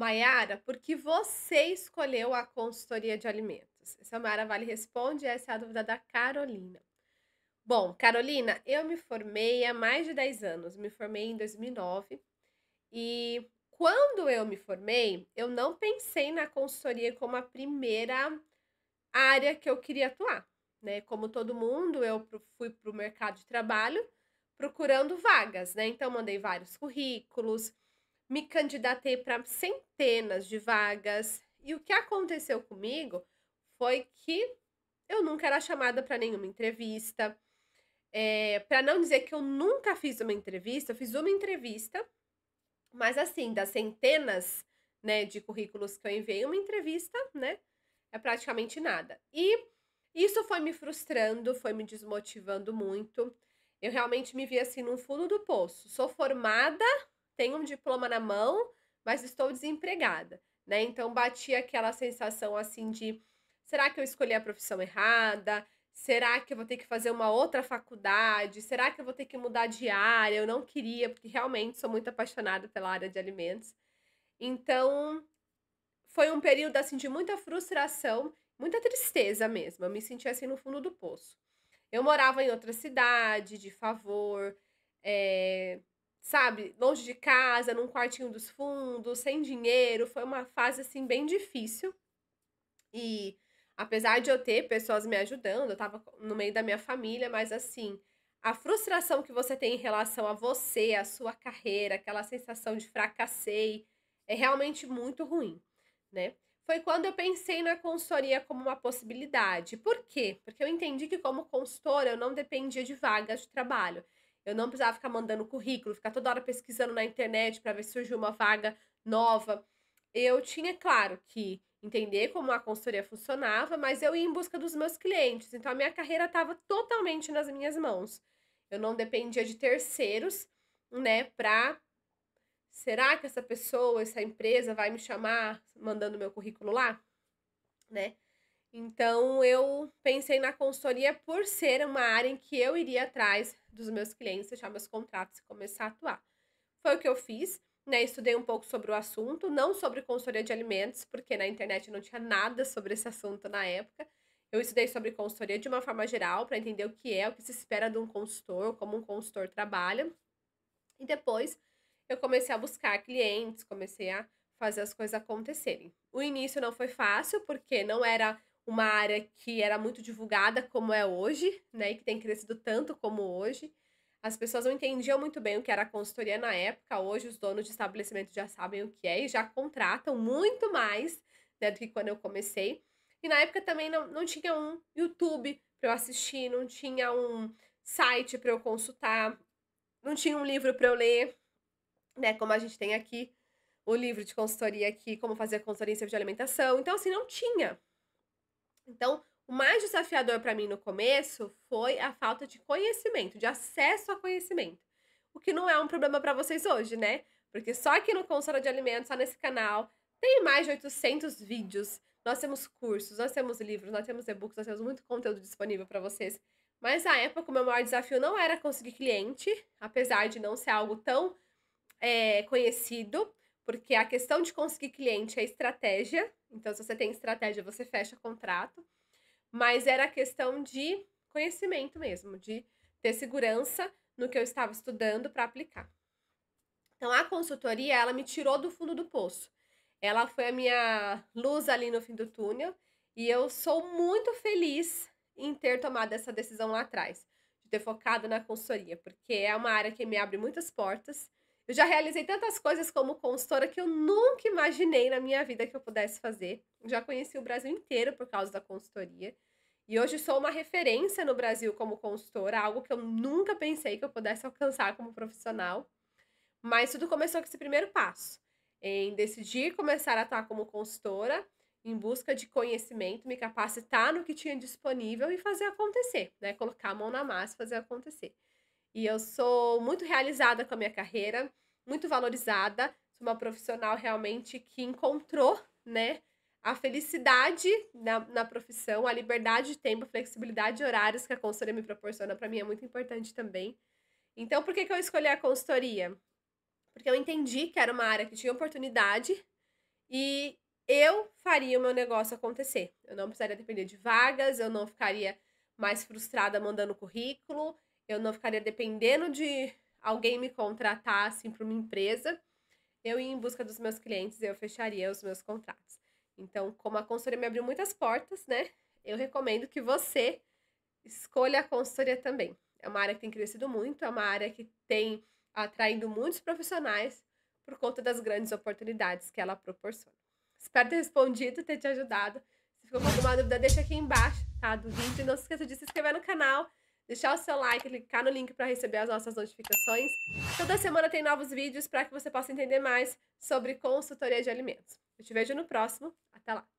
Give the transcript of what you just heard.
Maiara, por que você escolheu a consultoria de alimentos? Essa é a Maiara Vale Responde, essa é a dúvida da Carolina. Bom, Carolina, eu me formei há mais de 10 anos, me formei em 2009 e quando eu me formei, eu não pensei na consultoria como a primeira área que eu queria atuar, né? Como todo mundo, eu fui para o mercado de trabalho procurando vagas, né? Então, mandei vários currículos, me candidatei para centenas de vagas. E o que aconteceu comigo foi que eu nunca era chamada para nenhuma entrevista. É, para não dizer que eu nunca fiz uma entrevista, eu fiz uma entrevista, mas assim, das centenas né, de currículos que eu enviei, uma entrevista, né? É praticamente nada. E isso foi me frustrando, foi me desmotivando muito. Eu realmente me vi assim no fundo do poço. Sou formada, tenho um diploma na mão, mas estou desempregada, né? Então batia aquela sensação assim de será que eu escolhi a profissão errada? Será que eu vou ter que fazer uma outra faculdade? Será que eu vou ter que mudar de área? Eu não queria, porque realmente sou muito apaixonada pela área de alimentos. Então, foi um período assim de muita frustração, muita tristeza mesmo. Eu me senti assim no fundo do poço. Eu morava em outra cidade, de favor, é, sabe, longe de casa, num quartinho dos fundos, sem dinheiro. Foi uma fase assim bem difícil. E apesar de eu ter pessoas me ajudando, eu tava no meio da minha família, mas assim, a frustração que você tem em relação a você, a sua carreira, aquela sensação de fracassei, é realmente muito ruim, né? Foi quando eu pensei na consultoria como uma possibilidade. Por quê? Porque eu entendi que como consultora eu não dependia de vagas de trabalho. Eu não precisava ficar mandando currículo, ficar toda hora pesquisando na internet para ver se surgiu uma vaga nova. Eu tinha, claro, que entender como a consultoria funcionava, mas eu ia em busca dos meus clientes. Então a minha carreira estava totalmente nas minhas mãos. Eu não dependia de terceiros, né, para será que essa pessoa, essa empresa vai me chamar mandando meu currículo lá, né? Então eu pensei na consultoria por ser uma área em que eu iria atrás dos meus clientes, fechar meus contratos e começar a atuar. Foi o que eu fiz, né? Estudei um pouco sobre o assunto, não sobre consultoria de alimentos, porque na internet não tinha nada sobre esse assunto na época. Eu estudei sobre consultoria de uma forma geral para entender o que é, o que se espera de um consultor, como um consultor trabalha. E depois eu comecei a buscar clientes, comecei a fazer as coisas acontecerem. O início não foi fácil, porque não era uma área que era muito divulgada como é hoje, né, e que tem crescido tanto como hoje. As pessoas não entendiam muito bem o que era consultoria na época. Hoje os donos de estabelecimento já sabem o que é e já contratam muito mais né, do que quando eu comecei. E na época também não, não tinha um YouTube para eu assistir, não tinha um site para eu consultar, não tinha um livro para eu ler, né? Como a gente tem aqui o livro de consultoria aqui, como fazer consultoria em serviço de alimentação. Então, assim, não tinha, então, o mais desafiador para mim no começo foi a falta de conhecimento, de acesso a conhecimento. O que não é um problema para vocês hoje, né? Porque só aqui no Consola de Alimentos, só nesse canal, tem mais de 800 vídeos. Nós temos cursos, nós temos livros, nós temos e-books, nós temos muito conteúdo disponível para vocês. Mas na época, o meu maior desafio não era conseguir cliente, apesar de não ser algo tão é, conhecido, porque a questão de conseguir cliente é estratégia, então, se você tem estratégia, você fecha contrato. Mas era questão de conhecimento mesmo, de ter segurança no que eu estava estudando para aplicar. Então, a consultoria, ela me tirou do fundo do poço. Ela foi a minha luz ali no fim do túnel. E eu sou muito feliz em ter tomado essa decisão lá atrás, de ter focado na consultoria, porque é uma área que me abre muitas portas eu já realizei tantas coisas como consultora que eu nunca imaginei na minha vida que eu pudesse fazer. Já conheci o Brasil inteiro por causa da consultoria. E hoje sou uma referência no Brasil como consultora, algo que eu nunca pensei que eu pudesse alcançar como profissional. Mas tudo começou com esse primeiro passo, em decidir começar a atuar como consultora, em busca de conhecimento, me capacitar no que tinha disponível e fazer acontecer, né? Colocar a mão na massa e fazer acontecer. E eu sou muito realizada com a minha carreira muito valorizada, sou uma profissional realmente que encontrou, né, a felicidade na, na profissão, a liberdade de tempo, flexibilidade de horários que a consultoria me proporciona, para mim é muito importante também. Então, por que, que eu escolhi a consultoria? Porque eu entendi que era uma área que tinha oportunidade e eu faria o meu negócio acontecer. Eu não precisaria depender de vagas, eu não ficaria mais frustrada mandando currículo, eu não ficaria dependendo de, alguém me contratasse assim, para uma empresa, eu ia em busca dos meus clientes e eu fecharia os meus contratos. Então, como a consultoria me abriu muitas portas, né? Eu recomendo que você escolha a consultoria também. É uma área que tem crescido muito, é uma área que tem atraindo muitos profissionais por conta das grandes oportunidades que ela proporciona. Espero ter respondido, ter te ajudado. Se ficou com alguma dúvida, deixa aqui embaixo, tá? Do vídeo. Não se esqueça de se inscrever no canal deixar o seu like, clicar no link para receber as nossas notificações. Toda semana tem novos vídeos para que você possa entender mais sobre consultoria de alimentos. Eu te vejo no próximo. Até lá!